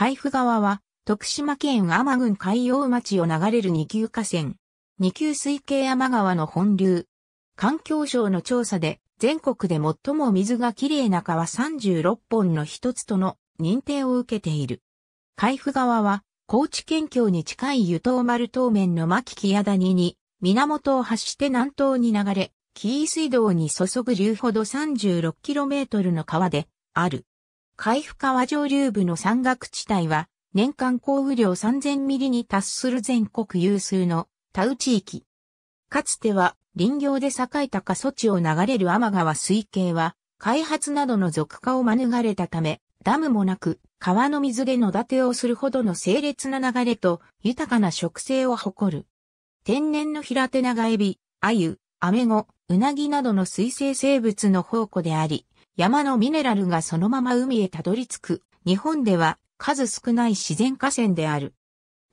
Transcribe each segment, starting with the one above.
海部川は、徳島県天郡海洋町を流れる二級河川。二級水系天川の本流。環境省の調査で、全国で最も水がきれいな川36本の一つとの認定を受けている。海部川は、高知県境に近い湯東丸東面の牧木屋谷に、源を発して南東に流れ、紀伊水道に注ぐ流ほど 36km の川で、ある。海部川上流部の山岳地帯は、年間降雨量3000ミリに達する全国有数の田内地域。かつては林業で栄えた過疎地を流れる天川水系は、開発などの俗化を免れたため、ダムもなく、川の水で野立てをするほどの清烈な流れと豊かな植生を誇る。天然の平手長エビ、アユ、アメゴ、ウナギなどの水生生物の宝庫であり、山のミネラルがそのまま海へたどり着く、日本では数少ない自然河川である。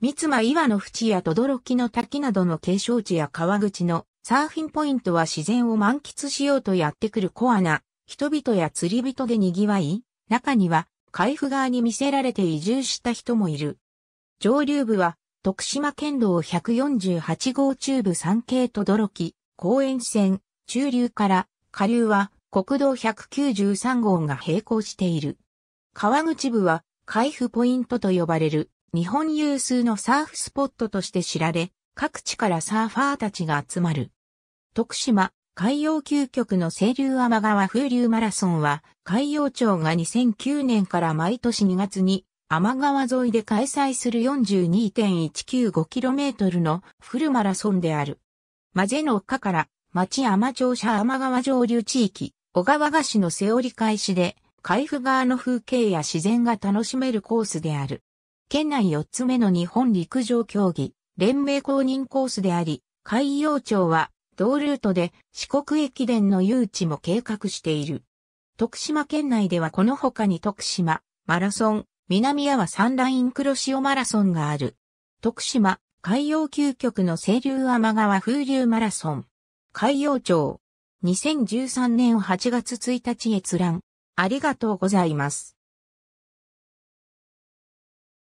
三間岩の淵や轟の滝などの景勝地や川口のサーフィンポイントは自然を満喫しようとやってくるコアな人々や釣り人で賑わい、中には海部側に見せられて移住した人もいる。上流部は徳島県道148号中部山系轟公園線、中流から、下流は国道193号が並行している。川口部は、海部ポイントと呼ばれる、日本有数のサーフスポットとして知られ、各地からサーファーたちが集まる。徳島、海洋究極の清流天川風流マラソンは、海洋庁が2009年から毎年2月に、天川沿いで開催する 42.195km のフルマラソンである。マゼッカから、町天町社天川上流地域、小川菓子の背折り返しで、海部川の風景や自然が楽しめるコースである。県内4つ目の日本陸上競技、連盟公認コースであり、海洋庁は、同ルートで四国駅伝の誘致も計画している。徳島県内ではこの他に徳島、マラソン、南阿波サンライン黒潮マラソンがある。徳島、海洋究極の清流天川風流マラソン。海洋町、2013年8月1日閲覧。ありがとうございます。